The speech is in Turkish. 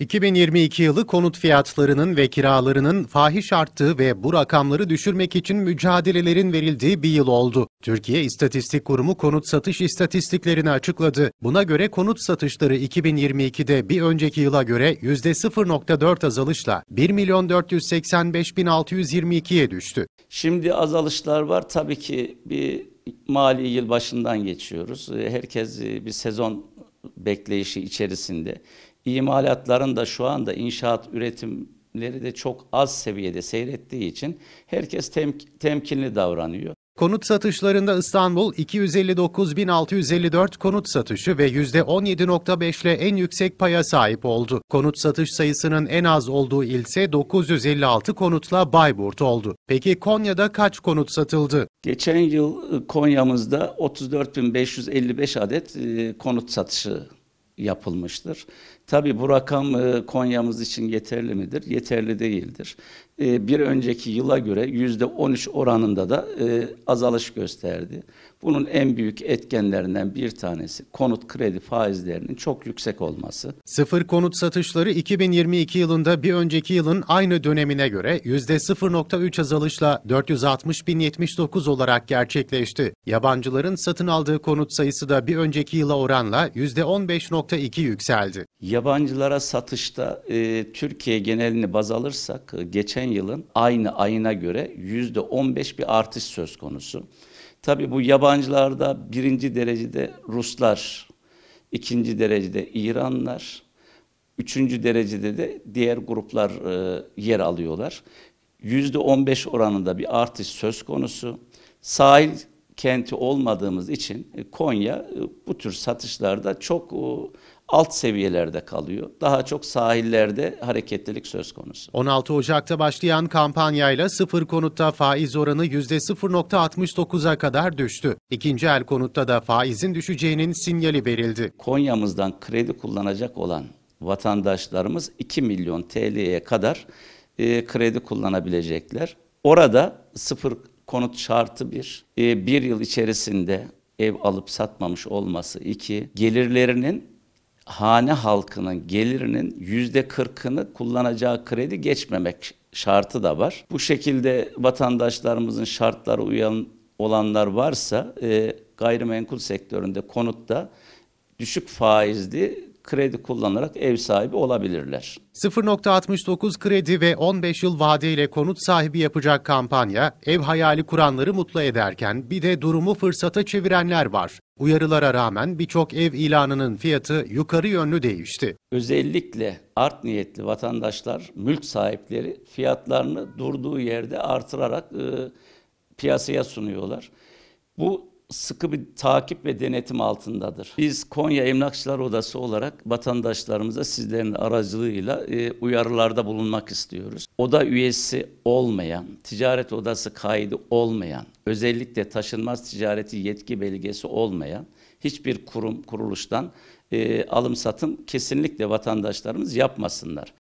2022 yılı konut fiyatlarının ve kiralarının fahiş arttığı ve bu rakamları düşürmek için mücadelelerin verildiği bir yıl oldu. Türkiye İstatistik Kurumu konut satış istatistiklerini açıkladı. Buna göre konut satışları 2022'de bir önceki yıla göre %0.4 azalışla 1.485.622'ye düştü. Şimdi azalışlar var. Tabii ki bir mali yıl başından geçiyoruz. Herkes bir sezon bekleyişi içerisinde İmalatların da şu anda inşaat üretimleri de çok az seviyede seyrettiği için herkes temk temkinli davranıyor. Konut satışlarında İstanbul 259.654 konut satışı ve %17.5 ile en yüksek paya sahip oldu. Konut satış sayısının en az olduğu ilse 956 konutla Bayburt oldu. Peki Konya'da kaç konut satıldı? Geçen yıl ıı, Konya'mızda 34.555 adet ıı, konut satışı yapılmıştır. Tabi bu rakam e, Konya'mız için yeterli midir? Yeterli değildir. E, bir önceki yıla göre yüzde 13 oranında da e, azalış gösterdi. Bunun en büyük etkenlerinden bir tanesi konut kredi faizlerinin çok yüksek olması. Sıfır konut satışları 2022 yılında bir önceki yılın aynı dönemine göre yüzde %0.3 azalışla 460.079 olarak gerçekleşti. Yabancıların satın aldığı konut sayısı da bir önceki yıla oranla yüzde %15.2 yükseldi. Yabancılara satışta e, Türkiye genelini baz alırsak e, geçen yılın aynı ayına göre yüzde %15 bir artış söz konusu. Tabii bu yabancılarda birinci derecede Ruslar, ikinci derecede İranlar, üçüncü derecede de diğer gruplar e, yer alıyorlar. Yüzde %15 oranında bir artış söz konusu. Sahil kenti olmadığımız için e, Konya e, bu tür satışlarda çok e, alt seviyelerde kalıyor. Daha çok sahillerde hareketlilik söz konusu. 16 Ocak'ta başlayan kampanyayla sıfır konutta faiz oranı %0.69'a kadar düştü. İkinci el konutta da faizin düşeceğinin sinyali verildi. Konya'mızdan kredi kullanacak olan vatandaşlarımız 2 milyon TL'ye kadar kredi kullanabilecekler. Orada sıfır konut şartı bir. E, bir yıl içerisinde ev alıp satmamış olması iki. Gelirlerinin hane halkının gelirinin yüzde kırkını kullanacağı kredi geçmemek şartı da var. Bu şekilde vatandaşlarımızın şartları uyan olanlar varsa e, gayrimenkul sektöründe konutta düşük faizli kredi kullanarak ev sahibi olabilirler. 0.69 kredi ve 15 yıl vadeyle konut sahibi yapacak kampanya ev hayali kuranları mutlu ederken bir de durumu fırsata çevirenler var. Uyarılara rağmen birçok ev ilanının fiyatı yukarı yönlü değişti. Özellikle art niyetli vatandaşlar, mülk sahipleri fiyatlarını durduğu yerde artırarak e, piyasaya sunuyorlar. Bu sıkı bir takip ve denetim altındadır. Biz Konya Emlakçılar Odası olarak vatandaşlarımıza sizlerin aracılığıyla e, uyarılarda bulunmak istiyoruz. Oda üyesi olmayan, ticaret odası kaydı olmayan, özellikle taşınmaz ticareti yetki belgesi olmayan hiçbir kurum kuruluştan e, alım satım kesinlikle vatandaşlarımız yapmasınlar.